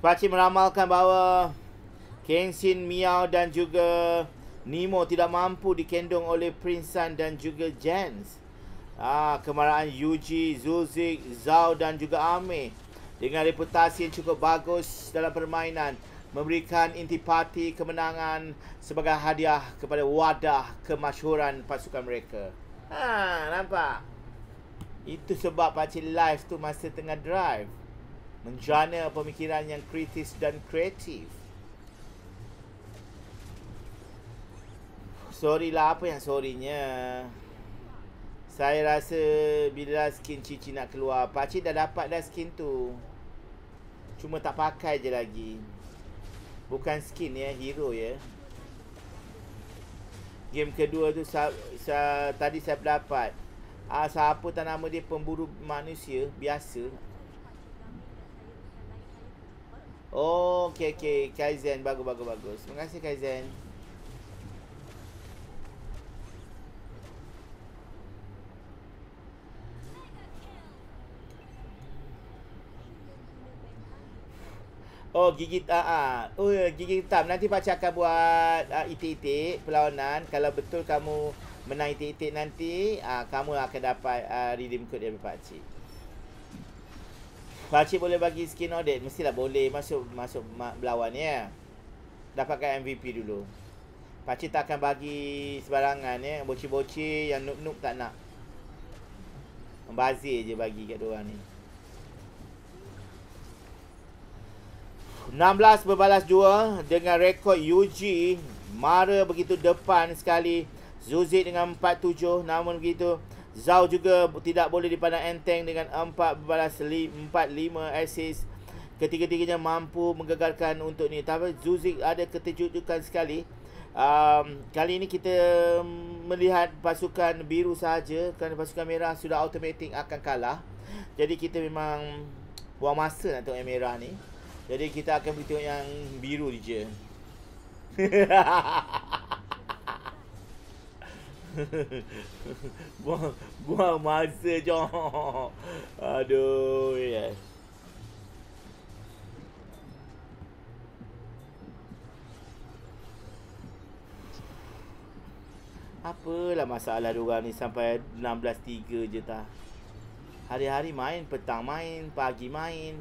Pakcik meramalkan bahawa Kenshin, Miao dan juga Nemo tidak mampu dikendong oleh Prince Sun dan juga Jens. Ah, kemarahan Yuji, Zuzik, Zhao dan juga Ame dengan reputasi yang cukup bagus dalam permainan memberikan intipati kemenangan sebagai hadiah kepada wadah kemasyhuran pasukan mereka. Ha, nampak? Itu sebab Pakcik live tu masa tengah drive menjana pemikiran yang kritis dan kreatif. Sorry lah apa yang sorrynya. Saya rasa bila skin cici nak keluar, pakcik dah dapat dah skin tu. Cuma tak pakai je lagi. Bukan skin ya, hero ya. Game kedua tu sa, sa, tadi saya dapat. Ah siapa tak nama dia pemburu manusia biasa. Oh, okey okey. Kaizen bagus bagus bagus. Terima kasih Kaizen. Oh, gigi ah. Uh, oh, uh, gigi hitam. Nanti pacak akan buat uh, itik-itik perlawanan. Kalau betul kamu menang itik-itik nanti, uh, kamu akan dapat uh, redeem code dari pacik. Pakcik boleh bagi skin audit Mestilah boleh masuk masuk ma- berlawan ya Dapatkan MVP dulu Pakcik tak akan bagi sebarangan ya Boci-boci yang noob-noob tak nak Membazir je bagi kat diorang ni 16 berbalas 2 Dengan rekod UG Mara begitu depan sekali Zuzik dengan 47 Namun begitu Zau juga tidak boleh dipandang enteng dengan 4 5 assist. Ketiga-tiganya mampu menggagalkan untuk ni. Tapi Zuzik ada ketejutkan sekali. Um, kali ini kita melihat pasukan biru sahaja kerana pasukan merah sudah automatic akan kalah. Jadi kita memang buang masa nak tengok yang merah ni. Jadi kita akan pergi yang biru je. buang, buang masa je Aduh yes. apa lah masalah diorang ni sampai 16.3 je tak Hari-hari main, petang main, pagi main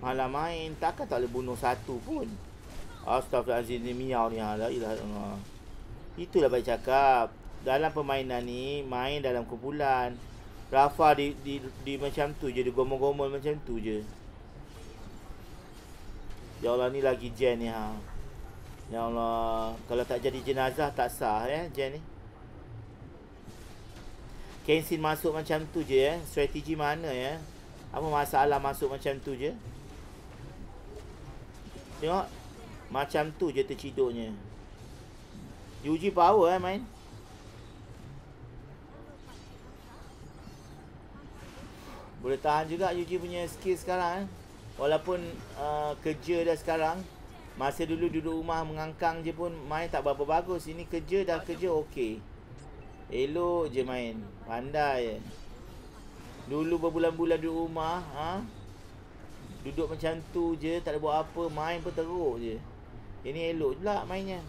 Malam main, takkan tak boleh bunuh satu pun Astaghfirullahaladzim ni miau ni ah, Itulah baik cakap dalam permainan ni main dalam kumpulan. Rafa di di, di macam tu je dia gomol-gomol macam tu je. Ya Allah ni lagi jen ni ha. Ya Allah, kalau tak jadi jenazah tak sah ya eh, jen ni. Kensin masuk macam tu je ya. Strategi mana ya? Apa masalah masuk macam tu je? Tengok macam tu je terciduknya. Uji power eh main. Boleh tahan juga Yuji punya skill sekarang eh. Walaupun uh, kerja dah sekarang Masa dulu duduk rumah mengangkang je pun Main tak berapa bagus Ini kerja dah kerja okey Elok je main Pandai je Dulu berbulan-bulan duduk rumah ha? Duduk macam tu je Tak ada buat apa Main pun teruk je Ini elok je lah mainnya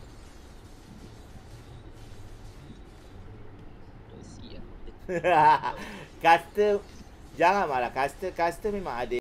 Custom janganlah kasta kasta memang ada